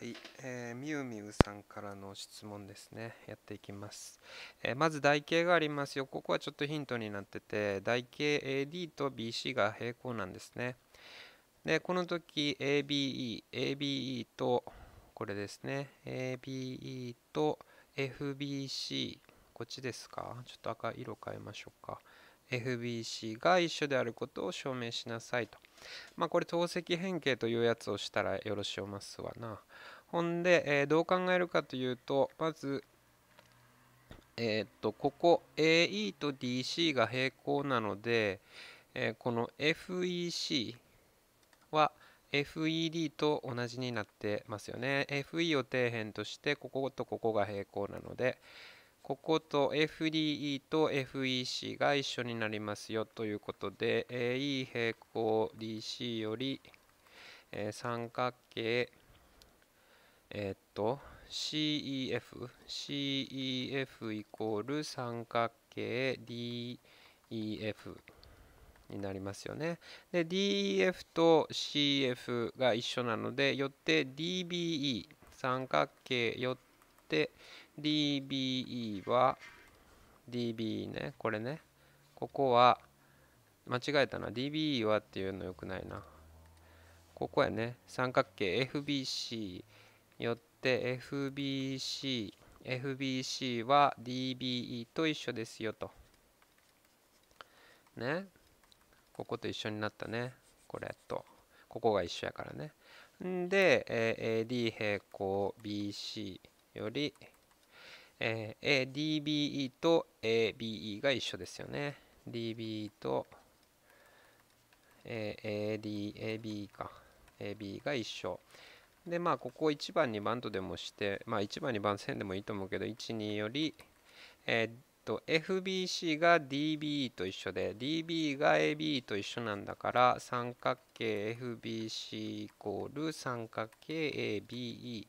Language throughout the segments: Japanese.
はい、えー、みゆみゆさんからの質問ですね。やっていきます。えー、まず台形がありますよ。ここはちょっとヒントになってて、台形 AD と BC が平行なんですね。で、この時 ABE、ABE と、これですね。ABE と FBC、こっちですかちょっと赤色変えましょうか。FBC が一緒であることを証明しなさいと。まあこれ透析変形というやつをしたらよろしおますわな。ほんで、えー、どう考えるかというと、まず、えー、っと、ここ AE と DC が平行なので、えー、この FEC は FED と同じになってますよね。FE を底辺として、こことここが平行なので、ここと FDE と FEC が一緒になりますよということで、a E 平行 DC より、え三角形えっと CEF CEF イコール三角形 DEF になりますよね。で DEF と CF が一緒なのでよって DBE 三角形よって DBE は DBE ねこれねここは間違えたな DBE はっていうのよくないなここやね三角形 FBC よって FBCFBC は DBE と一緒ですよとねここと一緒になったねこれとここが一緒やからねんで、え AD 平行 BC よりえー、DBE と ABE が一緒ですよね。DBE と AD、AB か。AB が一緒。で、まあ、ここ1番、2番とでもして、まあ、1番、2番線でもいいと思うけど、1、2より、えー、っと、FBC が DBE と一緒で、DB が AB と一緒なんだから、三角形 FBC イコール三角形 ABE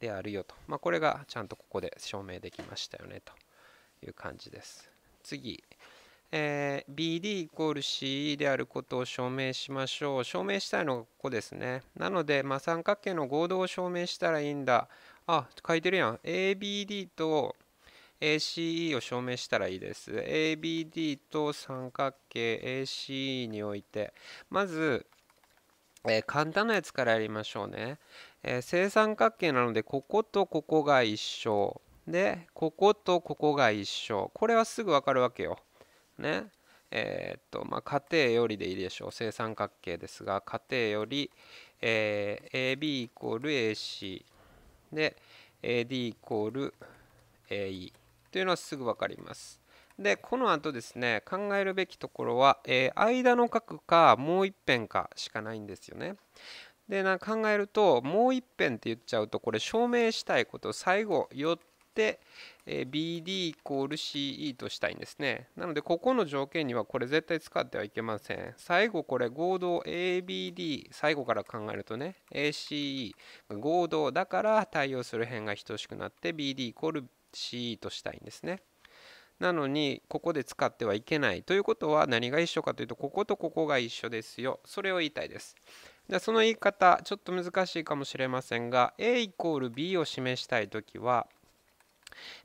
であるよと、まあ、これがちゃんとここで証明できましたよねという感じです。次、えー、BD イコール CE であることを証明しましょう。証明したいのがここですね。なので、まあ、三角形の合同を証明したらいいんだ。あ、書いてるやん。ABD と ACE を証明したらいいです。ABD と三角形 ACE において、まずえー、簡単なやつからやりましょうね、えー、正三角形なのでこことここが一緒でこことここが一緒これはすぐ分かるわけよ。ねえー、っとまあ家庭よりでいいでしょう正三角形ですが家庭より、えー、AB イコール AC で AD イコール AE というのはすぐ分かります。でこのあとですね考えるべきところは、えー、間の角かもう一辺かしかないんですよね。でな考えるともう一辺って言っちゃうとこれ証明したいこと最後よって、えー、BD イコール CE としたいんですね。なのでここの条件にはこれ絶対使ってはいけません。最後これ合同 ABD 最後から考えるとね ACE 合同だから対応する辺が等しくなって BD イコール CE としたいんですね。なのにここで使ってはいけないということは何が一緒かというとこことここが一緒ですよそれを言いたいですじゃあその言い方ちょっと難しいかもしれませんが a イコール b を示したい時は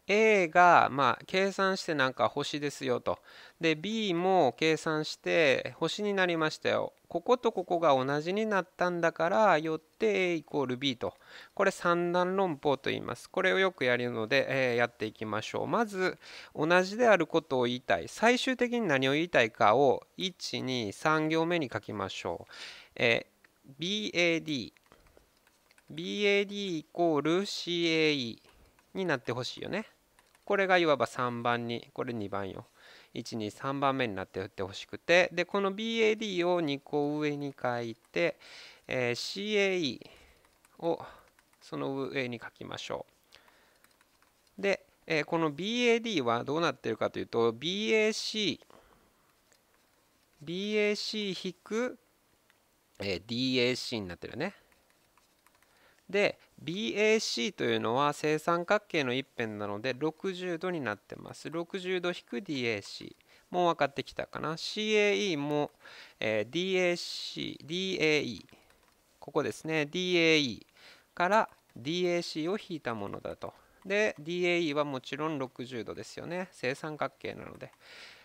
A が、まあ、計算してなんか星ですよと。で、B も計算して星になりましたよ。こことここが同じになったんだから、よって A イコール B と。これ三段論法と言います。これをよくやるので、えやっていきましょう。まず、同じであることを言いたい。最終的に何を言いたいかを、1、2、3行目に書きましょう。え BAD。BAD イコール CAE。になってほしいよね。これがいわば3番にこれ2番よ。123番目になってってほしくてでこの BAD を2個上に書いて、えー、CAE をその上に書きましょう。で、えー、この BAD はどうなってるかというと BAC BAC 引く、えー、DAC になってるね。で BAC というのは正三角形の一辺なので60度になってます。60度引く DAC。もう分かってきたかな。CAE も、えー、DAC、DAE。ここですね。DAE から DAC を引いたものだと。で、DAE はもちろん60度ですよね。正三角形なので。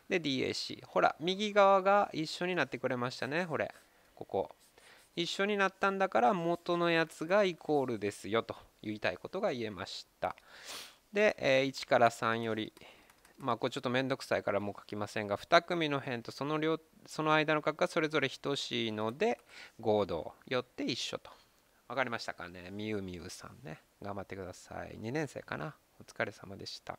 で、DAC。ほら、右側が一緒になってくれましたね。これ。ここ。一緒になったんだから元のやつがイコールですよと言いたいことが言えました。で、え1から3より、まあ、これちょっと面倒くさいからもう書きませんが、2組の辺とその両その間の角がそれぞれ等しいので、合同、よって一緒と。分かりましたかねみゆみゆさんね。頑張ってください。2年生かな。お疲れ様でした。